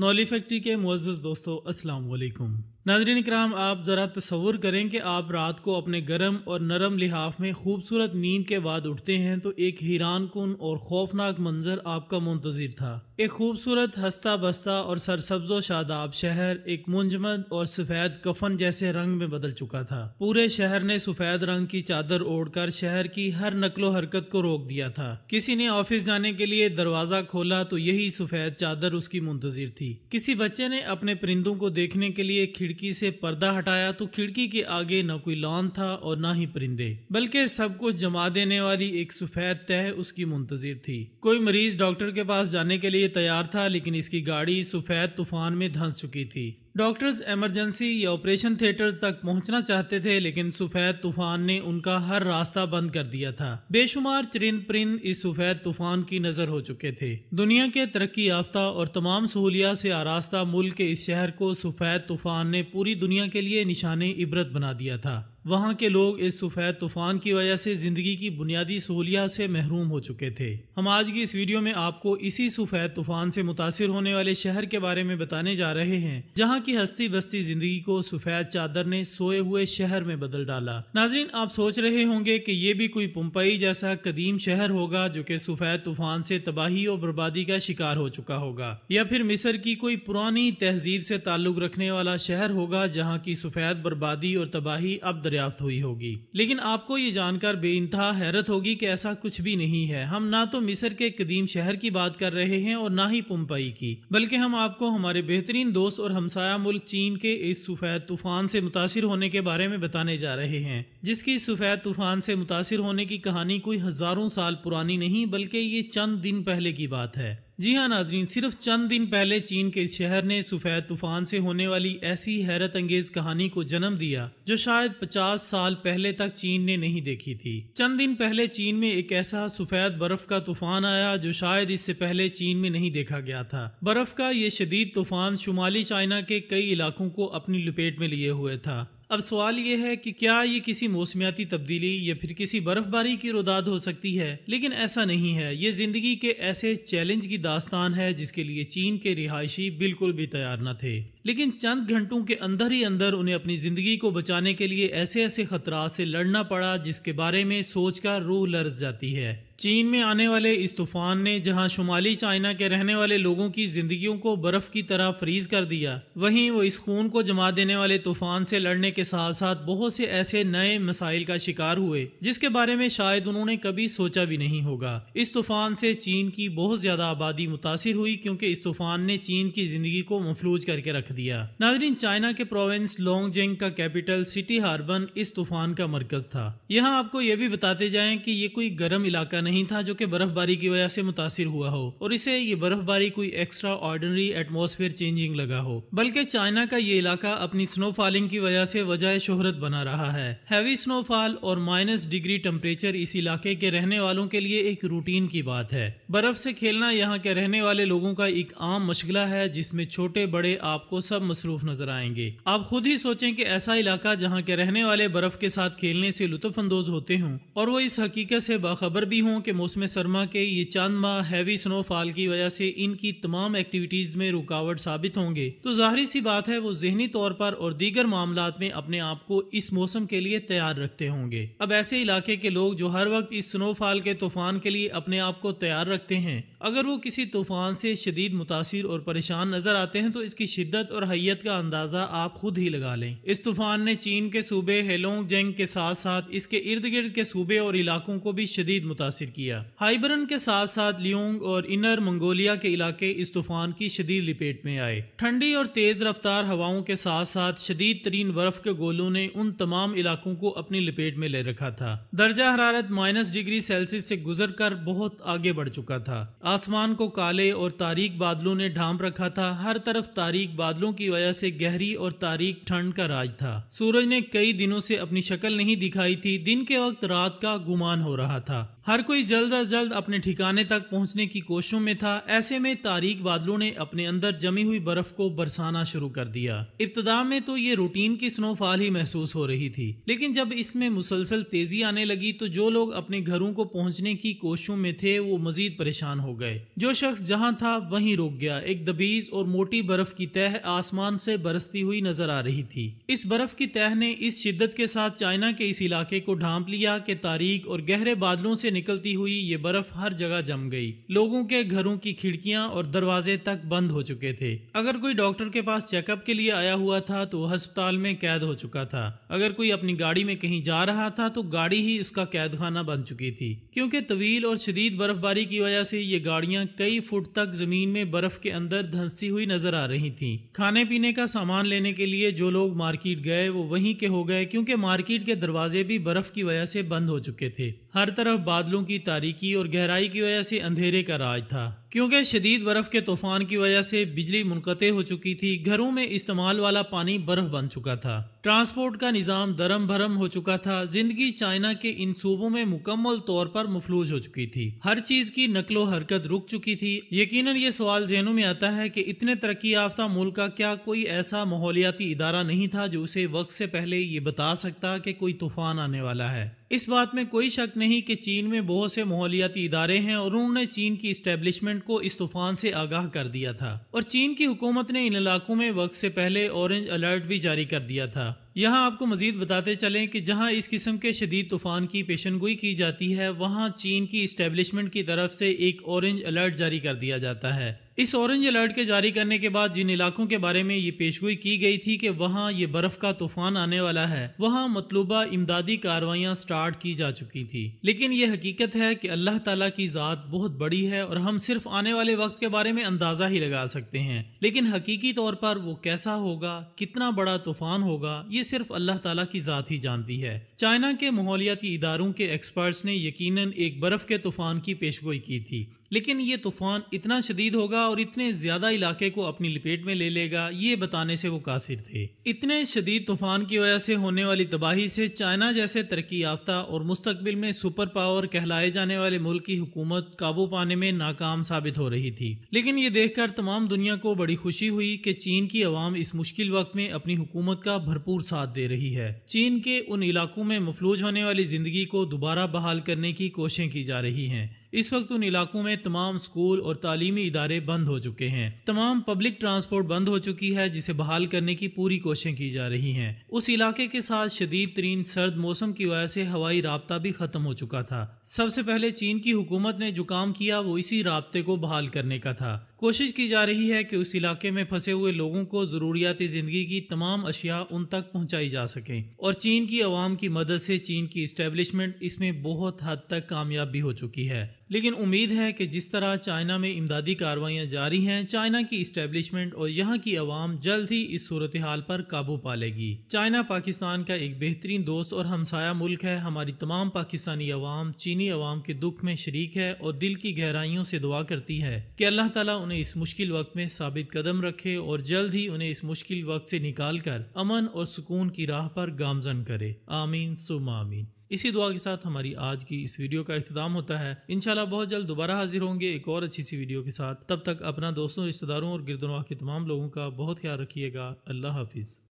नॉली factory के मुजस दोस्तों अस्सलाम वालेकुम नाजरीन कराम आप ज़रा तस्वुर करें कि आप रात को अपने गर्म और नरम लिहाफ में खूबसूरत नींद के बाद उठते हैं तो एक हैरान कन और खौफनाक मंजर आपका मुंतजर था एक खूबसूरत हस्ता बस्ता और सरसब्जो शादाब शहर एक मुंजमद और सफ़ेद कफन जैसे रंग में बदल चुका था पूरे शहर ने सफ़ेद रंग की चादर ओढ़कर शहर की हर नकलो हरकत को रोक दिया था किसी ने ऑफिस जाने के लिए दरवाज़ा खोला तो यही सफ़ेद चादर उसकी मुंतजर थी थी किसी बच्चे ने अपने परिंदों को देखने के लिए खिड़की से पर्दा हटाया तो खिड़की के आगे न कोई लॉन था और न ही परिंदे बल्कि सब कुछ जमा देने वाली एक सफेद तह उसकी मुंतजिर थी कोई मरीज डॉक्टर के पास जाने के लिए तैयार था लेकिन इसकी गाड़ी सफेद तूफान में धंस चुकी थी डॉक्टर्स इमरजेंसी या ऑपरेशन थिएटर्स तक पहुंचना चाहते थे लेकिन सफेद तूफान ने उनका हर रास्ता बंद कर दिया था बेशुमार चरिंद परिंद इस सफेद तूफान की नजर हो चुके थे दुनिया के तरक्की याफ्ता और तमाम सहूलियात से आरास्ता मुल्क के इस शहर को सफेद तूफान ने पूरी दुनिया के लिए निशाने इबरत बना दिया था वहाँ के लोग इस सफ़ेद तूफ़ान की वजह से ज़िंदगी की बुनियादी सहूलियात से महरूम हो चुके थे हम आज की इस वीडियो में आपको इसी सफ़ेद तूफ़ान से मुतासर होने वाले शहर के बारे में बताने जा रहे हैं जहाँ की हस्ती बस्ती ज़िंदगी को सफ़ेद चादर ने सोए हुए शहर में बदल डाला नाजरीन आप सोच रहे होंगे कि ये भी कोई पुम्पई जैसा कदीम शहर होगा जो कि सफ़ेद तूफ़ान से तबाही और बर्बादी का शिकार हो चुका होगा या फिर मिस्र की कोई पुरानी तहजीब से ताल्लुक़ रखने वाला शहर होगा जहाँ की सफ़ेद बर्बादी और तबाही अब दरियाफ्त हुई होगी लेकिन आपको ये जानकर बेानतहा हैरत होगी कि ऐसा कुछ भी नहीं है हम ना तो मिस्र के कदीम शहर की बात कर रहे हैं और ना ही पुम्पई की बल्कि हम आपको हमारे बेहतरीन दोस्त और हमसाया मुल्क चीन के इस सफ़ेद तूफान से मुतासर होने के बारे में बताने जा रहे हैं जिसकी सफ़ेद तूफान से मुतासर होने की कहानी कोई हज़ारों साल पुरानी नहीं बल्कि ये चंद दिन पहले की बात है जी हाँ नाजरीन सिर्फ चंद दिन पहले चीन के इस शहर ने सफ़ेद तूफान से होने वाली ऐसी हैरत अंगेज कहानी को जन्म दिया जो शायद 50 साल पहले तक चीन ने नहीं देखी थी चंद दिन पहले चीन में एक ऐसा सफ़ेद बर्फ का तूफान आया जो शायद इससे पहले चीन में नहीं देखा गया था बर्फ का ये शदीद तूफान शुमाली चाइना के कई इलाकों को अपनी लपेट में लिए हुए था अब सवाल यह है कि क्या ये किसी मौसमियाती तब्दीली या फिर किसी बर्फबारी की रुदाद हो सकती है लेकिन ऐसा नहीं है ये ज़िंदगी के ऐसे चैलेंज की दास्तान है जिसके लिए चीन के रिहायशी बिल्कुल भी तैयार न थे लेकिन चंद घंटों के अंदर ही अंदर उन्हें अपनी ज़िंदगी को बचाने के लिए ऐसे ऐसे खतरा से लड़ना पड़ा जिसके बारे में सोचकर रूह लर्ज जाती है चीन में आने वाले इस तूफान ने जहां शुमाली चाइना के रहने वाले लोगों की जिंदगियों को बर्फ की तरह फ्रीज कर दिया वहीं वो इस खून को जमा देने वाले तूफान से लड़ने के साथ साथ बहुत से ऐसे नए मसाइल का शिकार हुए जिसके बारे में शायद उन्होंने कभी सोचा भी नहीं होगा इस तूफान से चीन की बहुत ज्यादा आबादी मुतासर हुई क्योंकि इस तूफान ने चीन की जिंदगी को मफलूज करके रख दिया नाजरीन चाइना के प्रोविंस लोंगजेंग का कैपिटल सिटी हार्बन इस तूफान का मरकज था यहाँ आपको ये भी बताते जाए की ये कोई गर्म इलाका नहीं था जो की बर्फबारी की वजह से मुतासर हुआ हो और इसे ये बर्फबारी कोई एक्स्ट्रा ऑर्डनरी एटमोसफेयर चेंजिंग लगा हो बल्कि चाइना का ये इलाका अपनी फॉलिंग की वजह से वजह शोहरत बना रहा है हैवी स्नोफॉल और माइनस डिग्री टेम्परेचर इस इलाके के रहने वालों के लिए एक रूटीन की बात है बर्फ से खेलना यहाँ के रहने वाले लोगों का एक आम मशगला है जिसमें छोटे बड़े आपको सब मसरूफ नजर आएंगे आप खुद ही सोचें कि ऐसा इलाका जहाँ के रहने वाले बर्फ के साथ खेलने से लुत्फानंदोज होते हों और वो इस हकीकत से बाखबर भी हों कि मौसम सरमा के ये चंद माह हैवी स्नोफॉल की वजह से इनकी तमाम एक्टिविटीज में रुकावट साबित होंगे तो जाहिर सी बात है वो जहनी तौर पर और दीगर मामला में अपने आप को इस मौसम के लिए तैयार रखते होंगे अब ऐसे इलाके के लोग जो हर वक्त इस स्नोफॉल के तूफान के लिए अपने आप को तैयार रखते हैं अगर वो किसी तूफ़ान से शदीद मुतासर और परेशान नज़र आते हैं तो इसकी शिद्दत और हैयत का अंदाज़ा आप खुद ही लगा लें इस तूफ़ान ने चीन के सूबे हेलोंग जंग के साथ साथ इसके इर्द गिर्द के सूबे और इलाकों को भी शदीद मुतासर किया हाइबरन के साथ साथ लियोंग और इनर मंगोलिया के इलाके इस तूफ़ान की शदीद लपेट में आए ठंडी और तेज़ रफ्तार हवाओं के साथ साथ शदीद तरीन बर्फ के गोलों ने उन तमाम इलाकों को अपनी लपेट में ले रखा था दर्जा हरारत माइनस डिग्री सेल्सियस से गुजर कर बहुत आगे बढ़ चुका था आसमान को काले और तारीख बादलों ने ढांप रखा था हर तरफ तारीख बादलों की वजह से गहरी और तारीख ठंड का राज था सूरज ने कई दिनों से अपनी शक्ल नहीं दिखाई थी दिन के वक्त रात का गुमान हो रहा था हर कोई जल्द अज जल्द अपने ठिकाने तक पहुंचने की कोशिशों में था ऐसे में तारीख बादलों ने अपने अंदर जमी हुई बर्फ को बरसाना शुरू कर दिया इब्तदा में तो ये रूटीन की स्नोफॉल ही महसूस हो रही थी लेकिन जब इसमें मुसलसल तेजी आने लगी तो जो लोग अपने घरों को पहुंचने की कोशिशों में थे वो मजीद परेशान हो गए जो शख्स जहाँ था वहीं रुक गया एक दबीज और मोटी बर्फ की तह आसमान से बरसती हुई नजर आ रही थी इस बर्फ की तह ने इस शिद्दत के साथ चाइना के इस इलाके को ढांप लिया के तारीख और गहरे बादलों से निकलती हुई ये बर्फ हर जगह जम गई लोगों के घरों की खिड़कियां और दरवाजे तक बंद हो चुके थे अगर कोई डॉक्टर के पास चेकअप के लिए आया हुआ था तो वह अस्पताल में कैद हो चुका था अगर कोई अपनी गाड़ी में कहीं जा रहा था तो गाड़ी ही उसका कैद खाना बन चुकी थी क्योंकि तवील और शदीद बर्फबारी की वजह से ये गाड़ियां कई फुट तक जमीन में बर्फ के अंदर धंसती हुई नजर आ रही थी खाने पीने का सामान लेने के लिए जो लोग मार्केट गए वो वहीं के हो गए क्योंकि मार्केट के दरवाजे भी बर्फ की वजह से बंद हो चुके थे हर तरफ बाद बादलों की तारीकी और गहराई की वजह से अंधेरे का राज था क्योंकि शदीद बर्फ़ के तूफान की वजह से बिजली मुनक़ हो चुकी थी घरों में इस्तेमाल वाला पानी बर्फ़ बन चुका था ट्रांसपोर्ट का निज़ाम दरम भरम हो चुका था जिंदगी चाइना के इन सूबों में मुकम्मल तौर पर मफलूज हो चुकी थी हर चीज़ की नकलो हरकत रुक चुकी थी यकीन ये सवाल जहनों में आता है कि इतने तरक्की याफ्ता मुल्क का क्या कोई ऐसा माहौलियाती इदारा नहीं था जो उसे वक्त से पहले ये बता सकता कि कोई तूफान आने वाला है इस बात में कोई शक नहीं कि चीन में बहुत से माहौलियाती इदारे हैं और उन्होंने चीन की इस्टेब्लिशमेंट को इस तूफान से आगाह कर दिया था और चीन की हुकूमत ने इन इलाकों में वक्त से पहले ऑरेंज अलर्ट भी जारी कर दिया था यहाँ आपको मजीद बताते चलें कि जहाँ इस किस्म के शदीद तूफान की पेशन गोई की जाती है वहाँ चीन की इस्टेब्लिशमेंट की तरफ से एक ऑरेंज अलर्ट जारी कर दिया जाता है इस ऑरेंज अलर्ट के जारी करने के बाद जिन इलाकों के बारे में ये पेशगोई की गई थी कि वहाँ ये बर्फ का तूफान आने वाला है वहाँ मतलूबा इमदादी कार्रवाइयाँ स्टार्ट की जा चुकी थी लेकिन ये हकीकत है कि अल्लाह ताला की ज़ात बहुत बड़ी है और हम सिर्फ आने वाले वक्त के बारे में अंदाज़ा ही लगा सकते हैं लेकिन हकीकी तौर पर वो कैसा होगा कितना बड़ा तूफान होगा ये सिर्फ अल्लाह ताला की ज़ात ही जानती है चाइना के माहौलियाती इदारों के एक्सपर्ट्स ने यकीनन एक बर्फ़ के तूफान की पेशगोई की थी लेकिन ये तूफ़ान इतना शदीद होगा और इतने ज़्यादा इलाके को अपनी लपेट में ले लेगा ये बताने से वो कासिर थे इतने शदीद तूफ़ान की वजह से होने वाली तबाही से चाइना जैसे तरक्की याफ्ता और मुस्तबिल में सुपर पावर कहलाए जाने वाले मुल्क की हुकूमत काबू पाने में नाकाम साबित हो रही थी लेकिन ये देखकर तमाम दुनिया को बड़ी खुशी हुई कि चीन की आवाम इस मुश्किल वक्त में अपनी हुकूमत का भरपूर साथ दे रही है चीन के उन इलाकों में मफलूज होने वाली जिंदगी को दोबारा बहाल करने की कोशिशें की जा रही हैं इस वक्त उन इलाकों में तमाम स्कूल और तालीमी इदारे बंद हो चुके हैं तमाम पब्लिक ट्रांसपोर्ट बंद हो चुकी है जिसे बहाल करने की पूरी कोशिशें की जा रही हैं उस इलाके के साथ शदीद तरीन सर्द मौसम की वजह से हवाई रबता भी खत्म हो चुका था सबसे पहले चीन की हुकूमत ने जो काम किया वो इसी रबते को बहाल करने का था कोशिश की जा रही है कि उस इलाके में फंसे हुए लोगों को ज़रूरियाती ज़िंदगी की तमाम अशिया उन तक पहुँचाई जा सकें और चीन की आवाम की मदद से चीन की इस्टेब्लिशमेंट इसमें बहुत हद तक कामयाब भी हो चुकी है लेकिन उम्मीद है कि जिस तरह चाइना में इमदादी कार्रवाइयाँ जारी हैं चाइना की इस्टेब्लिशमेंट और यहाँ की आवाम जल्द ही इस सूरत हाल पर काबू पा लेगी चाइना पाकिस्तान का एक बेहतरीन दोस्त और हमसाया मुल्क है हमारी तमाम पाकिस्तानी अवाम चीनी अवाम के दुख में शरीक है और दिल की गहराइयों से दुआ करती है कि अल्लाह तला उन्हें इस मुश्किल वक्त में साबित कदम रखे और जल्द ही उन्हें इस मुश्किल वक्त से निकाल कर अमन और सुकून की राह पर गामजन करे आमीन सुम आमीन इसी दुआ के साथ हमारी आज की इस वीडियो का अख्ताम होता है इनशाला बहुत जल्द दोबारा हाजिर होंगे एक और अच्छी सी वीडियो के साथ तब तक अपना दोस्तों रिश्तेदारों और गिरदनवा के तमाम लोगों का बहुत ख्याल रखिएगा अल्लाह हाफिज़